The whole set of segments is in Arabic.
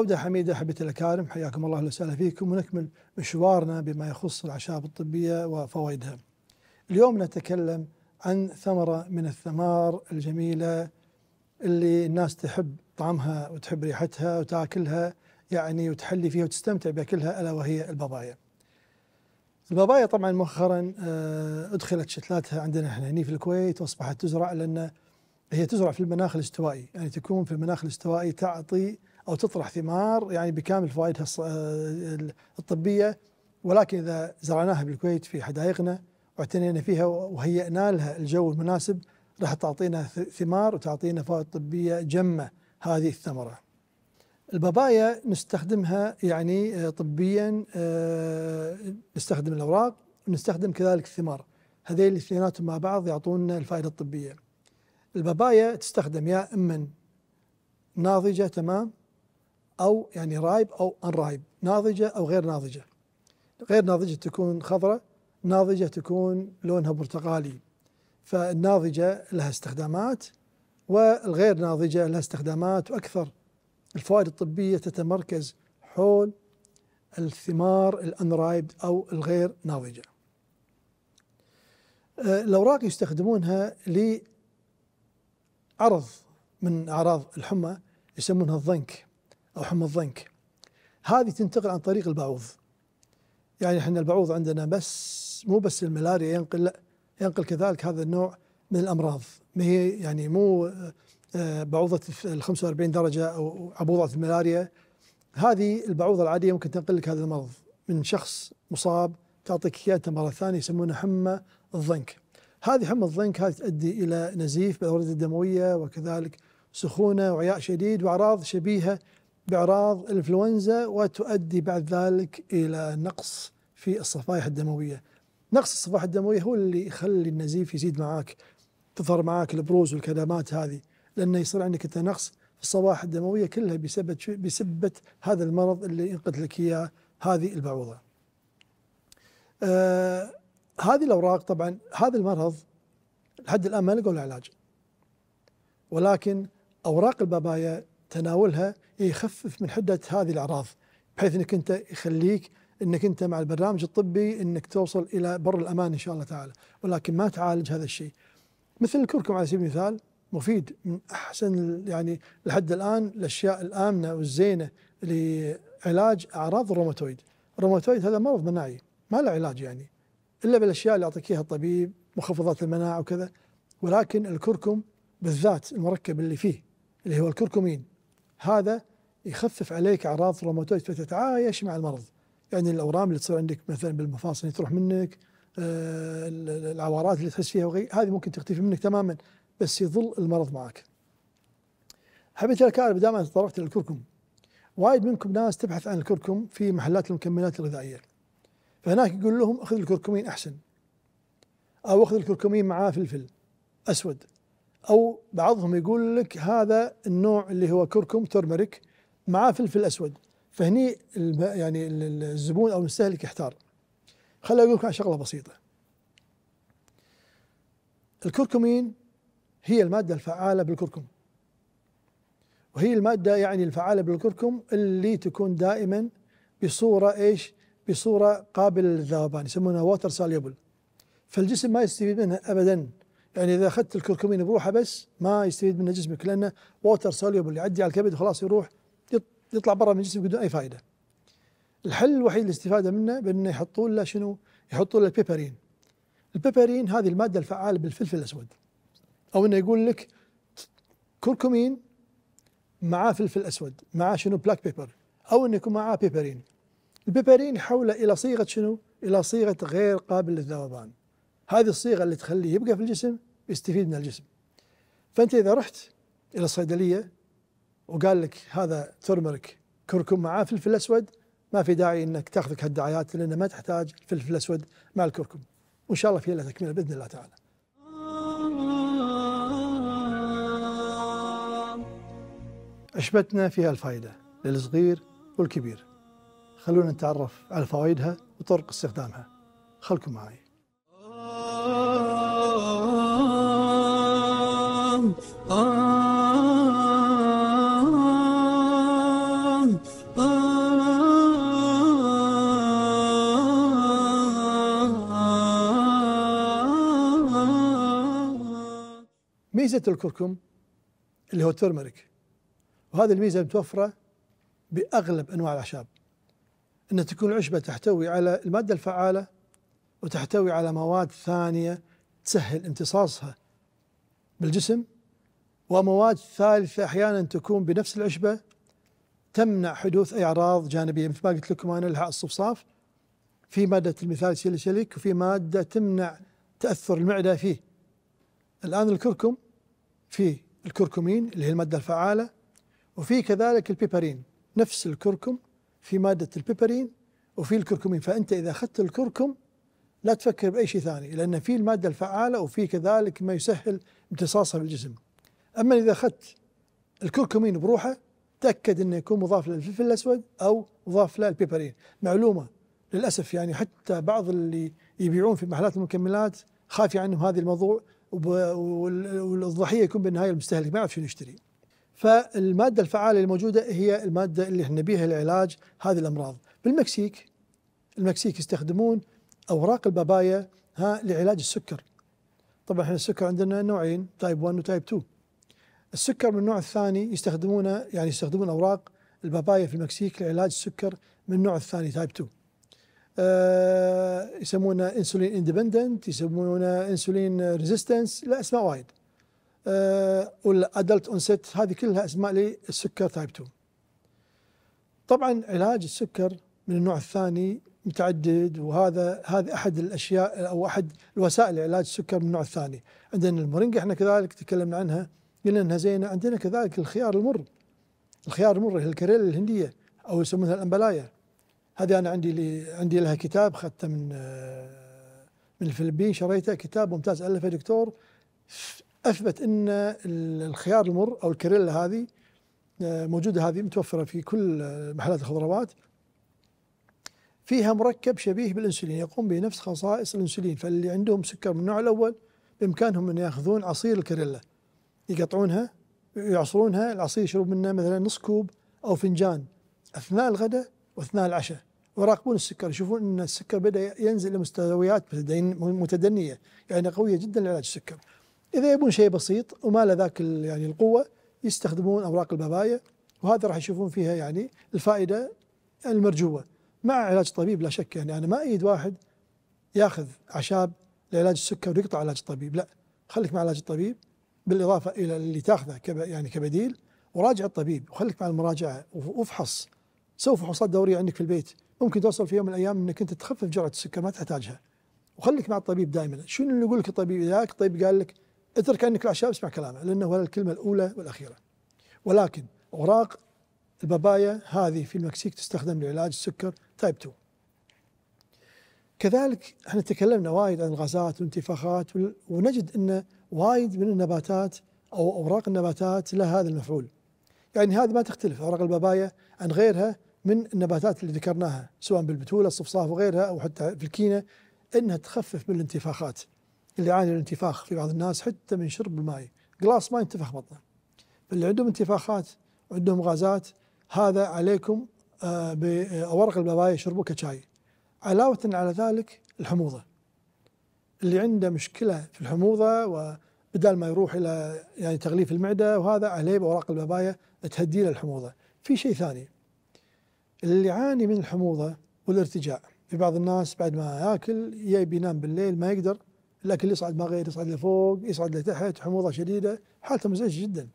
عودة حميدة حبيت الأكارم حياكم الله وسهلا فيكم ونكمل مشوارنا بما يخص الأعشاب الطبية وفوائدها اليوم نتكلم عن ثمرة من الثمار الجميلة اللي الناس تحب طعمها وتحب ريحتها وتاكلها يعني وتحلي فيها وتستمتع بأكلها ألا وهي البابايا البابايا طبعا مؤخرا آه، أدخلت شتلاتها عندنا احنا هنا في الكويت وأصبحت تزرع لأن هي تزرع في المناخ الاستوائي يعني تكون في المناخ الاستوائي تعطي او تطرح ثمار يعني بكامل فوائدها آه، الطبيه ولكن اذا زرعناها بالكويت في حدائقنا واعتنينا فيها وهيئنا لها الجو المناسب راح تعطينا ثمار وتعطينا فوائد طبيه جمه هذه الثمره. البابايا نستخدمها يعني آه، طبيا آه، نستخدم الاوراق ونستخدم كذلك الثمار. هذيل الاثنيناتهم مع بعض يعطونا الفائده الطبيه. البابايا تستخدم يا اما ناضجه تمام أو يعني رايب أو أنرايب ناضجة أو غير ناضجة غير ناضجة تكون خضراء ناضجة تكون لونها برتقالي فالناضجة لها استخدامات والغير ناضجة لها استخدامات وأكثر الفوائد الطبية تتمركز حول الثمار الانرايب أو الغير ناضجة آه، الأوراق يستخدمونها لعرض من أعراض الحمى يسمونها الضنك أو حمى الضنك هذه تنتقل عن طريق البعوض يعني احنا البعوض عندنا بس مو بس الملاريا ينقل لا ينقل كذلك هذا النوع من الامراض ما هي يعني مو آه، بعوضه ال 45 درجه او عبوضه الملاريا هذه البعوضه العاديه ممكن تنقل لك هذا المرض من شخص مصاب تعطيك اياه مره ثانيه يسمونها حمى الضنك هذه حمى الضنك هذه تؤدي الى نزيف بالاورده الدمويه وكذلك سخونه وعياء شديد واعراض شبيهه بأعراض الانفلونزا وتؤدي بعد ذلك إلى نقص في الصفائح الدموية نقص الصفائح الدموية هو اللي يخلي النزيف يزيد معاك تظهر معاك البروز والكدمات هذه لأنه يصير عندك أنت نقص في الصفائح الدموية كلها بسبب بسبب هذا المرض اللي ينقذ لك إياه هذه البعوضة آه هذه الأوراق طبعا هذا المرض لحد الآن ما لقوا له علاج ولكن أوراق البابايا تناولها إيه، يخفف من حده هذه الاعراض بحيث انك انت يخليك انك انت مع البرنامج الطبي انك توصل الى بر الامان ان شاء الله تعالى ولكن ما تعالج هذا الشيء مثل الكركم على سبيل المثال مفيد من احسن يعني لحد الان الاشياء الامنه والزينه لعلاج اعراض الروماتويد الروماتويد هذا مرض مناعي ما له علاج يعني الا بالاشياء اللي يعطيك اياها الطبيب مخفضات المناعه وكذا ولكن الكركم بالذات المركب اللي فيه اللي هو الكركمين هذا يخفف عليك اعراض الروماتويد فتتعايش مع المرض يعني الاورام اللي تصير عندك مثلا بالمفاصل اللي تروح منك آه العوارات اللي تحس فيها وغير هذه ممكن تختفي منك تماما بس يظل المرض معك حبيت الكارب دام دائما تطرقت للكركم وايد منكم ناس تبحث عن الكركم في محلات المكملات الغذائيه فهناك يقول لهم اخذ الكركمين احسن او اخذ الكركمين مع فلفل اسود او بعضهم يقول لك هذا النوع اللي هو كركم ترمريك معاه فلفل اسود فهني يعني الزبون او المستهلك يحتار خليني اقول لكم على شغله بسيطه الكركمين هي الماده الفعاله بالكركم وهي الماده يعني الفعاله بالكركم اللي تكون دائما بصوره ايش؟ بصوره قابله للذوبان يعني يسمونها ووتر ساليبل فالجسم ما يستفيد منها ابدا يعني اذا اخذت الكركمين بروحه بس ما يستفيد منه جسمك لانه ووتر سوليبل يعدي على الكبد وخلاص يروح يطلع برا من جسمك بدون اي فائده. الحل الوحيد للاستفاده منه بانه يحطون له شنو؟ يحطون له البيبرين. البيبرين هذه الماده الفعاله بالفلفل الاسود. او انه يقول لك كركمين معاه فلفل اسود، معاه شنو؟ بلاك بيبر. او انه يكون معاه بيبرين. البيبرين يحوله الى صيغه شنو؟ الى صيغه غير قابل للذوبان. هذه الصيغه اللي تخليه يبقى في الجسم يستفيد من الجسم فانت اذا رحت الى الصيدليه وقال لك هذا ترمرك كركم معاه فلفل اسود ما في داعي انك تاخذك هالدعايات لانه ما تحتاج فلفل اسود مع الكركم وان شاء الله في لها تكمله باذن الله تعالى عشبتنا فيها الفائدة للصغير والكبير خلونا نتعرف على فوائدها وطرق استخدامها خلكم معي ميزة الكركم اللي هو الترمريك وهذه الميزة متوفرة بأغلب أنواع الأعشاب أن تكون العشبة تحتوي على المادة الفعالة وتحتوي على مواد ثانية تسهل امتصاصها بالجسم ومواد ثالثة أحيانا تكون بنفس العشبة تمنع حدوث أي أعراض جانبية مثل ما قلت لكم أنا لها الصفصاف في مادة المثال سيليسيليك وفي مادة تمنع تأثر المعدة فيه الآن الكركم في الكركمين اللي هي المادة الفعالة وفي كذلك البيبرين نفس الكركم في مادة البيبرين وفي الكركمين فأنت إذا أخذت الكركم لا تفكر باي شيء ثاني لان في الماده الفعاله وفي كذلك ما يسهل امتصاصها بالجسم. اما اذا اخذت الكركمين بروحه تاكد انه يكون مضاف للفلفل الاسود او مضاف للبيبرين، معلومه للاسف يعني حتى بعض اللي يبيعون في محلات المكملات خافي عنهم هذا الموضوع والضحيه يكون بالنهايه المستهلك ما يعرف شنو يشتري. فالماده الفعاله الموجوده هي الماده اللي احنا بها العلاج هذه الامراض. بالمكسيك المكسيك يستخدمون اوراق البابايا ها لعلاج السكر طبعا احنا السكر عندنا نوعين تايب 1 وتايب 2 السكر من النوع الثاني يستخدمونه يعني يستخدمون اوراق البابايا في المكسيك لعلاج السكر من النوع الثاني تايب 2 آه يسمونه انسولين اندبندنت يسمونه انسولين ريزيستنس لا اسماء وايد آه والادلت اونست هذه كلها اسماء للسكر تايب 2 طبعا علاج السكر من النوع الثاني متعدد وهذا هذا احد الاشياء او احد الوسائل لعلاج السكر من النوع الثاني عندنا المورينجا احنا كذلك تكلمنا عنها قلنا انها زينه عندنا كذلك الخيار المر الخيار المر هي الكريلا الهنديه او يسمونها الامبلايا هذه انا عندي لي عندي لها كتاب اخذته من من الفلبين شريته كتاب ممتاز الفه دكتور اثبت ان الخيار المر او الكريلا هذه آه، موجوده هذه متوفره في كل محلات الخضروات فيها مركب شبيه بالانسولين يقوم بنفس خصائص الانسولين فاللي عندهم سكر من النوع الاول بامكانهم ان ياخذون عصير الكريلا يقطعونها يعصرونها العصير يشرب منه مثلا نص كوب او فنجان اثناء الغداء واثناء العشاء ويراقبون السكر يشوفون ان السكر بدا ينزل لمستويات متدنيه يعني قويه جدا لعلاج السكر اذا يبون شيء بسيط وما له ذاك يعني القوه يستخدمون اوراق البابايا وهذا راح يشوفون فيها يعني الفائده المرجوه مع علاج طبيب لا شك يعني أنا ما أيد واحد ياخذ أعشاب لعلاج السكر ويقطع علاج الطبيب لا خليك مع علاج الطبيب بالإضافة إلى اللي تاخذه كب يعني كبديل وراجع الطبيب وخليك مع المراجعة وافحص سوي فحوصات دورية عندك في البيت ممكن توصل في يوم من الأيام أنك أنت تخفف جرعة السكر ما تحتاجها وخليك مع الطبيب دائما شنو اللي يقول لك الطبيب إذا الطبيب قال لك اترك عنك الأعشاب اسمع كلامه لأنه هو الكلمة الأولى والأخيرة ولكن أوراق البابايا هذه في المكسيك تستخدم لعلاج السكر تايب 2 كذلك احنا تكلمنا وايد عن الغازات والانتفاخات ونجد ان وايد من النباتات او اوراق النباتات لها هذا المفعول. يعني هذه ما تختلف اوراق البابايا عن غيرها من النباتات اللي ذكرناها سواء بالبتوله الصفصاف وغيرها او حتى في الكينه انها تخفف من الانتفاخات اللي يعاني الانتفاخ في بعض الناس حتى من شرب الماء جلاس ما ينتفخ بطنه. فاللي عندهم انتفاخات وعندهم غازات هذا عليكم بأورق البابايا يشربوه كشاي علاوة على ذلك الحموضة اللي عنده مشكلة في الحموضة وبدال ما يروح إلى يعني تغليف المعدة وهذا عليه بأوراق البابايا تهدي له الحموضة في شيء ثاني اللي يعاني من الحموضة والارتجاع في بعض الناس بعد ما ياكل يبي ينام بالليل ما يقدر الاكل يصعد ما غير يصعد لفوق يصعد لتحت حموضه شديده حالته مزعجه جدا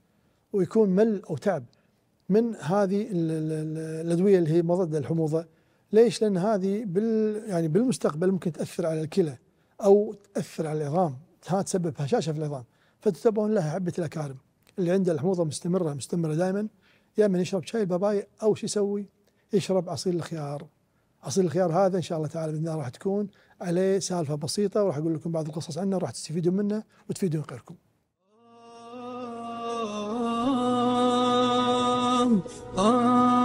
ويكون مل او تعب من هذه الادويه اللي هي مضاد الحموضه ليش؟ لان هذه بال يعني بالمستقبل ممكن تاثر على الكلى او تاثر على العظام تسبب هشاشه في العظام فتتبعون لها حبه الاكارم اللي عنده الحموضه مستمره مستمره دائما يا من يشرب شاي البابايا او شو يسوي؟ يشرب عصير الخيار عصير الخيار هذا ان شاء الله تعالى باذن الله راح تكون عليه سالفه بسيطه وراح اقول لكم بعض القصص عنه راح تستفيدون منه وتفيدون غيركم. oh, oh.